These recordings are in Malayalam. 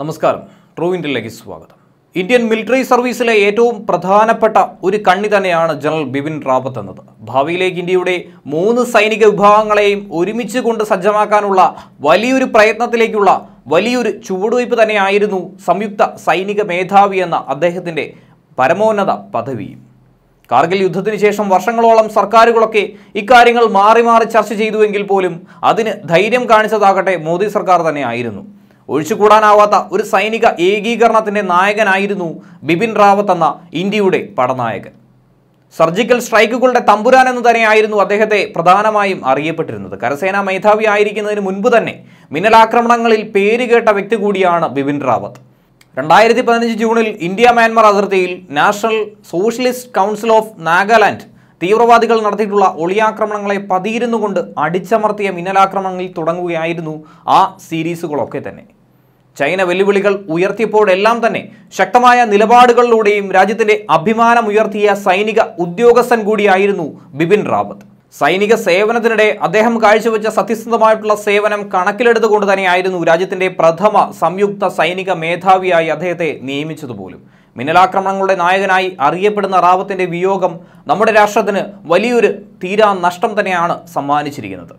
നമസ്കാരം ട്രൂ ഇന്ത്യയിലേക്ക് സ്വാഗതം ഇന്ത്യൻ മിലിറ്ററി സർവീസിലെ ഏറ്റവും പ്രധാനപ്പെട്ട ഒരു കണ്ണി തന്നെയാണ് ജനറൽ ബിപിൻ റാവത്ത് എന്നത് ഭാവിയിലേക്ക് ഇന്ത്യയുടെ മൂന്ന് സൈനിക വിഭാഗങ്ങളെയും ഒരുമിച്ച് കൊണ്ട് സജ്ജമാക്കാനുള്ള വലിയൊരു പ്രയത്നത്തിലേക്കുള്ള വലിയൊരു ചുവടുവയ്പ് തന്നെയായിരുന്നു സംയുക്ത സൈനിക മേധാവി എന്ന അദ്ദേഹത്തിൻ്റെ പരമോന്നത പദവിയും കാർഗിൽ യുദ്ധത്തിന് ശേഷം വർഷങ്ങളോളം സർക്കാരുകളൊക്കെ ഇക്കാര്യങ്ങൾ മാറി മാറി ചർച്ച ചെയ്തുവെങ്കിൽ പോലും അതിന് ധൈര്യം കാണിച്ചതാകട്ടെ മോദി സർക്കാർ തന്നെ ആയിരുന്നു ഒഴിച്ചുകൂടാനാവാത്ത ഒരു സൈനിക ഏകീകരണത്തിൻ്റെ നായകനായിരുന്നു ബിപിൻ റാവത്ത് എന്ന ഇന്ത്യയുടെ പടനായകൻ സർജിക്കൽ സ്ട്രൈക്കുകളുടെ തമ്പുരാൻ എന്ന് തന്നെയായിരുന്നു അദ്ദേഹത്തെ പ്രധാനമായും അറിയപ്പെട്ടിരുന്നത് കരസേനാ മേധാവി ആയിരിക്കുന്നതിന് മുൻപ് തന്നെ മിന്നലാക്രമണങ്ങളിൽ പേരുകേട്ട വ്യക്തി കൂടിയാണ് ബിപിൻ റാവത്ത് രണ്ടായിരത്തി പതിനഞ്ച് ജൂണിൽ ഇന്ത്യ മ്യാൻമർ അതിർത്തിയിൽ national socialist council of Nagaland തീവ്രവാദികൾ നടത്തിയിട്ടുള്ള ഒളിയാക്രമണങ്ങളെ പതിയിരുന്നുകൊണ്ട് അടിച്ചമർത്തിയ മിന്നലാക്രമണങ്ങളിൽ തുടങ്ങുകയായിരുന്നു ആ സീരീസുകളൊക്കെ തന്നെ ചൈന വെല്ലുവിളികൾ ഉയർത്തിയപ്പോഴെല്ലാം തന്നെ ശക്തമായ നിലപാടുകളിലൂടെയും രാജ്യത്തിന്റെ അഭിമാനമുയർത്തിയ സൈനിക ഉദ്യോഗസ്ഥൻ കൂടിയായിരുന്നു ബിപിൻ റാവത്ത് സൈനിക സേവനത്തിനിടെ അദ്ദേഹം കാഴ്ചവെച്ച സത്യസന്ധമായിട്ടുള്ള സേവനം കണക്കിലെടുത്തുകൊണ്ട് തന്നെയായിരുന്നു രാജ്യത്തിന്റെ പ്രഥമ സംയുക്ത സൈനിക മേധാവിയായി അദ്ദേഹത്തെ നിയമിച്ചതുപോലും മിന്നലാക്രമണങ്ങളുടെ നായകനായി അറിയപ്പെടുന്ന റാവത്തിന്റെ വിയോഗം നമ്മുടെ രാഷ്ട്രത്തിന് വലിയൊരു തീരാ നഷ്ടം തന്നെയാണ് സമ്മാനിച്ചിരിക്കുന്നത്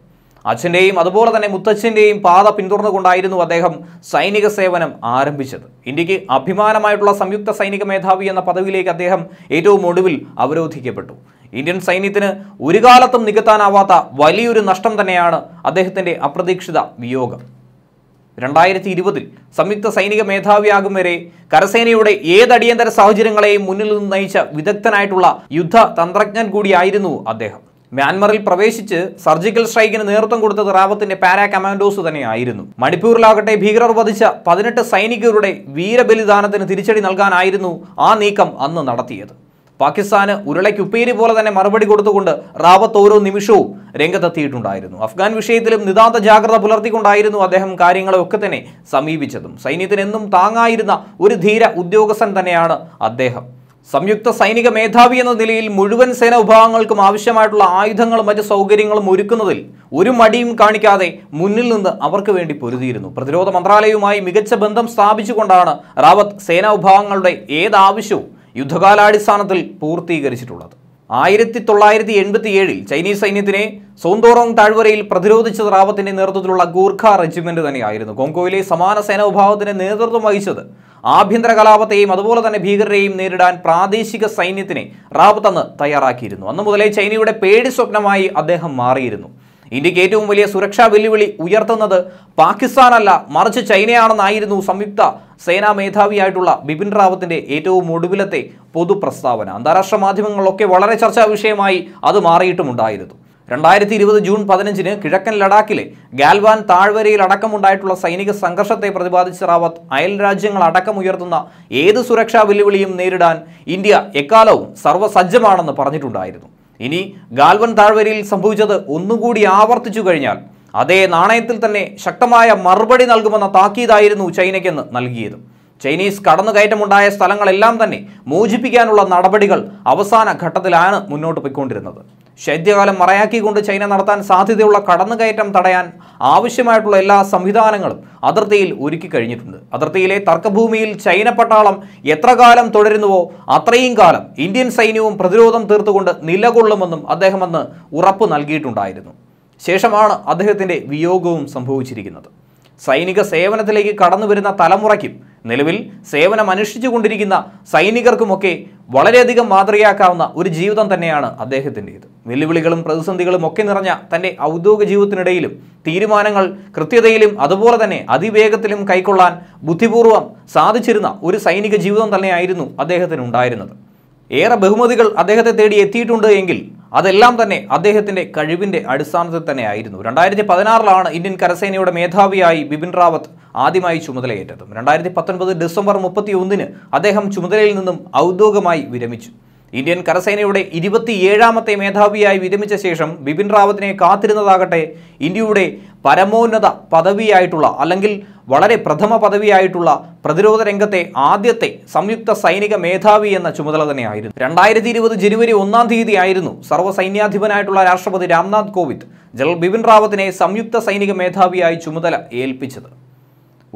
അച്ഛൻ്റെയും അതുപോലെ തന്നെ മുത്തച്ഛൻ്റെയും പാത പിന്തുടർന്നുകൊണ്ടായിരുന്നു അദ്ദേഹം സൈനിക സേവനം ആരംഭിച്ചത് ഇന്ത്യക്ക് അഭിമാനമായിട്ടുള്ള സംയുക്ത സൈനിക മേധാവി എന്ന പദവിയിലേക്ക് അദ്ദേഹം ഏറ്റവും ഒടുവിൽ അവരോധിക്കപ്പെട്ടു ഇന്ത്യൻ സൈന്യത്തിന് ഒരു കാലത്തും നികത്താനാവാത്ത വലിയൊരു നഷ്ടം തന്നെയാണ് അദ്ദേഹത്തിൻ്റെ അപ്രതീക്ഷിത വിയോഗം രണ്ടായിരത്തി ഇരുപതിൽ സംയുക്ത സൈനിക മേധാവിയാകും വരെ കരസേനയുടെ ഏതടിയന്തര സാഹചര്യങ്ങളെയും മുന്നിൽ നിന്ന് നയിച്ച വിദഗ്ധനായിട്ടുള്ള യുദ്ധ തന്ത്രജ്ഞൻ കൂടിയായിരുന്നു അദ്ദേഹം മ്യാൻമറിൽ പ്രവേശിച്ച് സർജിക്കൽ സ്ട്രൈക്കിന് നേതൃത്വം കൊടുത്തത് റാവത്തിന്റെ പാരാ കമാൻഡോസ് തന്നെയായിരുന്നു മണിപ്പൂരിലാകട്ടെ ഭീകരർ വധിച്ച പതിനെട്ട് സൈനികരുടെ വീരബലിദാനത്തിന് തിരിച്ചടി നൽകാനായിരുന്നു ആ നീക്കം അന്ന് നടത്തിയത് പാകിസ്ഥാന് ഉരുളയ്ക്ക് ഉപ്പേരി പോലെ തന്നെ മറുപടി കൊടുത്തുകൊണ്ട് റാവത്ത് ഓരോ നിമിഷവും രംഗത്തെത്തിയിട്ടുണ്ടായിരുന്നു അഫ്ഗാൻ വിഷയത്തിലും നിതാന്ത ജാഗ്രത പുലർത്തിക്കൊണ്ടായിരുന്നു അദ്ദേഹം കാര്യങ്ങളൊക്കെ തന്നെ സമീപിച്ചതും സൈന്യത്തിനെന്നും താങ്ങായിരുന്ന ഒരു ധീര ഉദ്യോഗസ്ഥൻ തന്നെയാണ് അദ്ദേഹം സംയുക്ത സൈനിക മേധാവി എന്ന നിലയിൽ മുഴുവൻ സേനാ വിഭാഗങ്ങൾക്കും ആവശ്യമായിട്ടുള്ള ആയുധങ്ങളും മറ്റ് സൗകര്യങ്ങളും ഒരുക്കുന്നതിൽ ഒരു മടിയും കാണിക്കാതെ മുന്നിൽ നിന്ന് അവർക്ക് വേണ്ടി പൊരുതിയിരുന്നു പ്രതിരോധ മന്ത്രാലയവുമായി മികച്ച ബന്ധം സ്ഥാപിച്ചുകൊണ്ടാണ് റാവത്ത് സേനാ വിഭാഗങ്ങളുടെ ഏതാവശ്യവും യുദ്ധകാലാടിസ്ഥാനത്തിൽ പൂർത്തീകരിച്ചിട്ടുള്ളത് ആയിരത്തി തൊള്ളായിരത്തി എൺപത്തി ഏഴിൽ ചൈനീസ് സൈന്യത്തിനെ സോന്തോറോങ് താഴ്വരയിൽ പ്രതിരോധിച്ച റാവത്തിന്റെ നേതൃത്വത്തിലുള്ള ഗൂർഖ റെജിമെന്റ് തന്നെയായിരുന്നു കോങ്കോയിലെ സമാന വിഭാഗത്തിന് നേതൃത്വം വഹിച്ചത് ആഭ്യന്തര കലാപത്തെയും അതുപോലെ തന്നെ ഭീകരരെയും നേരിടാൻ പ്രാദേശിക സൈന്യത്തിനെ റാവത്ത് അന്ന് തയ്യാറാക്കിയിരുന്നു അന്ന് മുതലേ ചൈനയുടെ പേടി സ്വപ്നമായി അദ്ദേഹം മാറിയിരുന്നു ഇന്ത്യയ്ക്ക് ഏറ്റവും വലിയ സുരക്ഷാ വെല്ലുവിളി ഉയർത്തുന്നത് പാകിസ്ഥാനല്ല മറിച്ച് ചൈനയാണെന്നായിരുന്നു സംയുക്ത സേനാ മേധാവിയായിട്ടുള്ള ബിപിൻ റാവത്തിന്റെ ഏറ്റവും ഒടുവിലത്തെ പൊതുപ്രസ്താവന അന്താരാഷ്ട്ര മാധ്യമങ്ങളിലൊക്കെ വളരെ ചർച്ചാ വിഷയമായി അത് മാറിയിട്ടുമുണ്ടായിരുന്നു രണ്ടായിരത്തി ഇരുപത് ജൂൺ പതിനഞ്ചിന് കിഴക്കൻ ലഡാക്കിലെ ഗാൽവാൻ താഴ്വരയിൽ അടക്കമുണ്ടായിട്ടുള്ള സൈനിക സംഘർഷത്തെ പ്രതിപാദിച്ച റാവത്ത് അയൽ രാജ്യങ്ങൾ അടക്കമുയർത്തുന്ന ഏത് സുരക്ഷാ വെല്ലുവിളിയും നേരിടാൻ ഇന്ത്യ എക്കാലവും സർവ്വസജ്ജമാണെന്ന് പറഞ്ഞിട്ടുണ്ടായിരുന്നു ഇനി ഗാൽവൻ താഴ്വരയിൽ സംഭവിച്ചത് ഒന്നുകൂടി ആവർത്തിച്ചു കഴിഞ്ഞാൽ അതേ നാണയത്തിൽ തന്നെ ശക്തമായ മറുപടി നൽകുമെന്ന താക്കീതായിരുന്നു ചൈനയ്ക്കെന്ന് നൽകിയത് ചൈനീസ് കടന്നുകയറ്റമുണ്ടായ സ്ഥലങ്ങളെല്ലാം തന്നെ മോചിപ്പിക്കാനുള്ള നടപടികൾ അവസാന ഘട്ടത്തിലാണ് മുന്നോട്ട് പോയിക്കൊണ്ടിരുന്നത് ശൈത്യകാലം മറയാക്കിക്കൊണ്ട് ചൈന നടത്താൻ സാധ്യതയുള്ള കടന്നുകയറ്റം തടയാൻ ആവശ്യമായിട്ടുള്ള എല്ലാ സംവിധാനങ്ങളും അതിർത്തിയിൽ ഒരുക്കി കഴിഞ്ഞിട്ടുണ്ട് അതിർത്തിയിലെ തർക്കഭൂമിയിൽ ചൈന പട്ടാളം എത്ര കാലം തുടരുന്നുവോ അത്രയും കാലം ഇന്ത്യൻ സൈന്യവും പ്രതിരോധം തീർത്തുകൊണ്ട് നിലകൊള്ളുമെന്നും അദ്ദേഹം അന്ന് ഉറപ്പ് നൽകിയിട്ടുണ്ടായിരുന്നു ശേഷമാണ് അദ്ദേഹത്തിൻ്റെ വിയോഗവും സംഭവിച്ചിരിക്കുന്നത് സൈനിക സേവനത്തിലേക്ക് കടന്നു വരുന്ന തലമുറയ്ക്കും നിലവിൽ സേവനം അനുഷ്ഠിച്ചുകൊണ്ടിരിക്കുന്ന സൈനികർക്കുമൊക്കെ വളരെയധികം മാതൃകയാക്കാവുന്ന ഒരു ജീവിതം തന്നെയാണ് ഇത് വെല്ലുവിളികളും പ്രതിസന്ധികളും ഒക്കെ നിറഞ്ഞ തൻ്റെ ഔദ്യോഗിക ജീവിതത്തിനിടയിലും തീരുമാനങ്ങൾ കൃത്യതയിലും അതുപോലെ തന്നെ അതിവേഗത്തിലും കൈക്കൊള്ളാൻ ബുദ്ധിപൂർവം സാധിച്ചിരുന്ന ഒരു സൈനിക ജീവിതം തന്നെയായിരുന്നു അദ്ദേഹത്തിന് ഉണ്ടായിരുന്നത് ഏറെ ബഹുമതികൾ അദ്ദേഹത്തെ തേടി എത്തിയിട്ടുണ്ട് എങ്കിൽ അതെല്ലാം തന്നെ അദ്ദേഹത്തിന്റെ കഴിവിന്റെ അടിസ്ഥാനത്തിൽ തന്നെ ആയിരുന്നു രണ്ടായിരത്തി പതിനാറിലാണ് ഇന്ത്യൻ കരസേനയുടെ മേധാവിയായി ബിപിൻ റാവത്ത് ആദ്യമായി ചുമതലയേറ്റത് രണ്ടായിരത്തി പത്തൊൻപത് ഡിസംബർ മുപ്പത്തി ഒന്നിന് അദ്ദേഹം ചുമതലയിൽ നിന്നും ഔദ്യോഗികമായി വിരമിച്ചു ഇന്ത്യൻ കരസേനയുടെ ഇരുപത്തിയേഴാമത്തെ മേധാവിയായി വിരമിച്ച ശേഷം ബിപിൻ റാവത്തിനെ കാത്തിരുന്നതാകട്ടെ ഇന്ത്യയുടെ പരമോന്നത പദവിയായിട്ടുള്ള അല്ലെങ്കിൽ വളരെ പ്രഥമ പദവിയായിട്ടുള്ള പ്രതിരോധ രംഗത്തെ ആദ്യത്തെ സംയുക്ത സൈനിക മേധാവി എന്ന ചുമതല തന്നെയായിരുന്നു രണ്ടായിരത്തി ഇരുപത് ജനുവരി ഒന്നാം തീയതി ആയിരുന്നു സർവ്വസൈന്യാധിപനായിട്ടുള്ള രാഷ്ട്രപതി രാംനാഥ് കോവിന്ദ് ജനറൽ ബിപിൻ റാവത്തിനെ സംയുക്ത സൈനിക മേധാവിയായി ചുമതല ഏൽപ്പിച്ചത്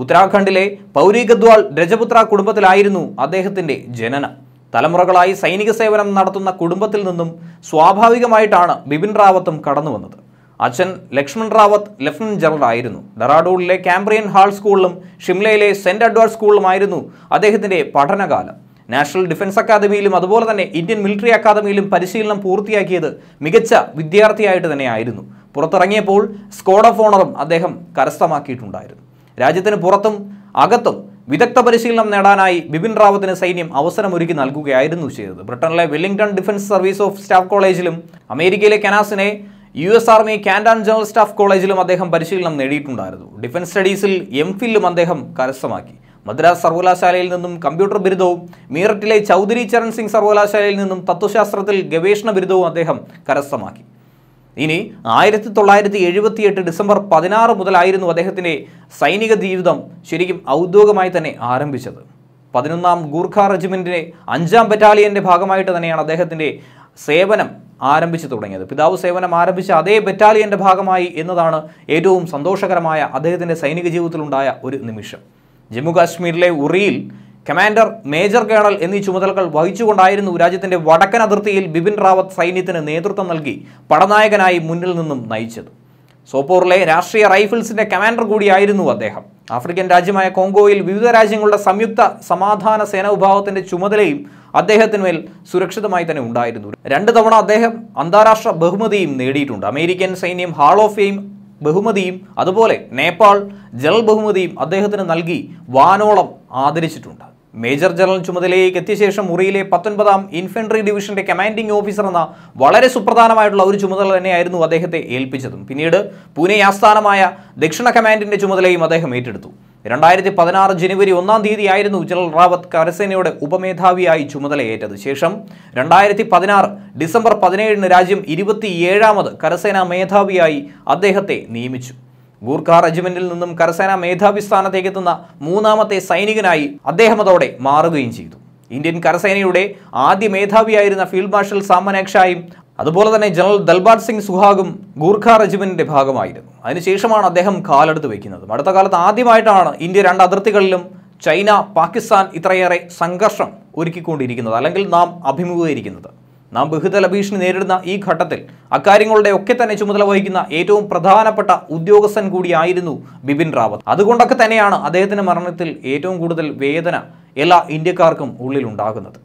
ഉത്തരാഖണ്ഡിലെ പൗരി ഗദ്വാൾ രജപുത്ര കുടുംബത്തിലായിരുന്നു അദ്ദേഹത്തിൻ്റെ ജനനം തലമുറകളായി സൈനിക സേവനം നടത്തുന്ന കുടുംബത്തിൽ നിന്നും സ്വാഭാവികമായിട്ടാണ് ബിപിൻ റാവത്തും കടന്നു വന്നത് അച്ഛൻ ലക്ഷ്മൺ റാവത്ത് ലഫ്റ്റനന്റ് ജനറൽ ആയിരുന്നു ഡെറാഡൂണിലെ കാംബ്രിയൻ ഹാൾ സ്കൂളിലും ഷിംലയിലെ സെന്റ് അഡ്വാർഡ് സ്കൂളിലുമായിരുന്നു അദ്ദേഹത്തിന്റെ പഠനകാലം നാഷണൽ ഡിഫൻസ് അക്കാദമിയിലും അതുപോലെ തന്നെ ഇന്ത്യൻ മിലിറ്ററി അക്കാദമിയിലും പരിശീലനം പൂർത്തിയാക്കിയത് മികച്ച വിദ്യാർത്ഥിയായിട്ട് തന്നെയായിരുന്നു പുറത്തിറങ്ങിയപ്പോൾ സ്കോഡ് ഓഫ് ഓണറും അദ്ദേഹം കരസ്ഥമാക്കിയിട്ടുണ്ടായിരുന്നു രാജ്യത്തിന് പുറത്തും അകത്തും വിദഗ്ധ പരിശീലനം നേടാനായി ബിപിൻ റാവത്തിന് സൈന്യം അവസരമൊരുക്കി നൽകുകയായിരുന്നു ചെയ്തത് ബ്രിട്ടനിലെ Wellington defence service of staff കോളേജിലും അമേരിക്കയിലെ കനാസിനെ U S army command general staff കോളേജിലും അദ്ദേഹം പരിശീലനം നേടിയിട്ടുണ്ടായിരുന്നു ഡിഫൻസ് സ്റ്റഡീസിൽ എം ഫില്ലും അദ്ദേഹം കരസ്ഥമാക്കി മദ്രാസ് സർവകലാശാലയിൽ നിന്നും കമ്പ്യൂട്ടർ ബിരുദവും മീററ്റിലെ ചൗധരി ചരൺ സിംഗ് സർവകലാശാലയിൽ നിന്നും തത്വശാസ്ത്രത്തിൽ ഗവേഷണ ബിരുദവും അദ്ദേഹം കരസ്ഥമാക്കി ഇനി ആയിരത്തി തൊള്ളായിരത്തി എട്ട് ഡിസംബർ പതിനാറ് മുതലായിരുന്നു അദ്ദേഹത്തിൻ്റെ സൈനിക ജീവിതം ശരിക്കും ഔദ്യോഗികമായി തന്നെ ആരംഭിച്ചത് പതിനൊന്നാം ഗൂർഖ റെജിമെൻറ്റിൻ്റെ അഞ്ചാം ബറ്റാലിയൻ്റെ ഭാഗമായിട്ട് തന്നെയാണ് അദ്ദേഹത്തിൻ്റെ സേവനം ആരംഭിച്ചു തുടങ്ങിയത് പിതാവ് സേവനം ആരംഭിച്ച അതേ ബറ്റാലിയൻ്റെ ഭാഗമായി എന്നതാണ് ഏറ്റവും സന്തോഷകരമായ അദ്ദേഹത്തിൻ്റെ സൈനിക ജീവിതത്തിലുണ്ടായ ഒരു നിമിഷം ജമ്മു കാശ്മീരിലെ ഉറിയിൽ കമാൻഡർ മേജർ കേണൽ എന്നീ ചുമതലകൾ വഹിച്ചുകൊണ്ടായിരുന്നു രാജ്യത്തിന്റെ വടക്കൻ അതിർത്തിയിൽ ബിപിൻ റാവത്ത് സൈന്യത്തിന് നേതൃത്വം നൽകി പടനായകനായി മുന്നിൽ നിന്നും നയിച്ചത് സോപ്പോറിലെ രാഷ്ട്രീയ റൈഫിൾസിന്റെ കമാൻഡർ കൂടിയായിരുന്നു അദ്ദേഹം ആഫ്രിക്കൻ രാജ്യമായ കോങ്കോയിൽ വിവിധ രാജ്യങ്ങളുടെ സംയുക്ത സമാധാന സേനാ വിഭാഗത്തിന്റെ ചുമതലയും അദ്ദേഹത്തിന്മേൽ സുരക്ഷിതമായി തന്നെ ഉണ്ടായിരുന്നു രണ്ടു തവണ അദ്ദേഹം അന്താരാഷ്ട്ര ബഹുമതിയും നേടിയിട്ടുണ്ട് അമേരിക്കൻ സൈന്യം ഹാൾ ഓഫ് ഫെയിം ബഹുമതിയും അതുപോലെ നേപ്പാൾ ജൽ ബഹുമതിയും അദ്ദേഹത്തിന് നൽകി വാനോളം ആദരിച്ചിട്ടുണ്ട് മേജർ ജനറൽ ചുമതലയിലേക്ക് എത്തിയ ശേഷം മുറിയിലെ പത്തൊൻപതാം ഇൻഫെൻട്രി ഡിവിഷന്റെ കമാൻഡിംഗ് ഓഫീസർ എന്ന വളരെ സുപ്രധാനമായിട്ടുള്ള ഒരു ചുമതല തന്നെയായിരുന്നു അദ്ദേഹത്തെ ഏൽപ്പിച്ചതും പിന്നീട് പൂനെ ആസ്ഥാനമായ ദക്ഷിണ കമാൻഡിന്റെ ചുമതലയും അദ്ദേഹം ഏറ്റെടുത്തു രണ്ടായിരത്തി പതിനാറ് ജനുവരി ഒന്നാം തീയതി ആയിരുന്നു ജനറൽ റാവത്ത് കരസേനയുടെ ഉപമേധാവിയായി ചുമതലയേറ്റത് ശേഷം രണ്ടായിരത്തി പതിനാറ് ഡിസംബർ പതിനേഴിന് രാജ്യം ഇരുപത്തിയേഴാമത് കരസേനാ മേധാവിയായി അദ്ദേഹത്തെ നിയമിച്ചു ഗൂർഖ റെജിമെന്റിൽ നിന്നും കരസേനാ മേധാവി സ്ഥാനത്തേക്ക് എത്തുന്ന മൂന്നാമത്തെ സൈനികനായി അദ്ദേഹം അതോടെ മാറുകയും ചെയ്തു ഇന്ത്യൻ കരസേനയുടെ ആദ്യ മേധാവിയായിരുന്ന ഫീൽഡ് മാർഷൽ സാമനേക്ഷായും അതുപോലെ തന്നെ ജനറൽ ദൽബാർ സിംഗ് സുഹാഗും ഗൂർഖ റെജിമെന്റിന്റെ ഭാഗമായിരുന്നു അതിനുശേഷമാണ് അദ്ദേഹം കാലെടുത്ത് വയ്ക്കുന്നത് അടുത്ത കാലത്ത് ആദ്യമായിട്ടാണ് ഇന്ത്യ രണ്ട് അതിർത്തികളിലും ചൈന പാകിസ്ഥാൻ ഇത്രയേറെ സംഘർഷം ഒരുക്കിക്കൊണ്ടിരിക്കുന്നത് അല്ലെങ്കിൽ നാം അഭിമുഖീകരിക്കുന്നത് നാം ബഹുതല ഭീഷണി നേരിടുന്ന ഈ ഘട്ടത്തിൽ അക്കാര്യങ്ങളുടെ ഒക്കെ തന്നെ ചുമതല വഹിക്കുന്ന ഏറ്റവും പ്രധാനപ്പെട്ട ഉദ്യോഗസ്ഥൻ കൂടിയായിരുന്നു ബിപിൻ റാവത്ത് അതുകൊണ്ടൊക്കെ തന്നെയാണ് അദ്ദേഹത്തിൻ്റെ മരണത്തിൽ ഏറ്റവും കൂടുതൽ വേദന എല്ലാ ഇന്ത്യക്കാർക്കും ഉള്ളിലുണ്ടാകുന്നത്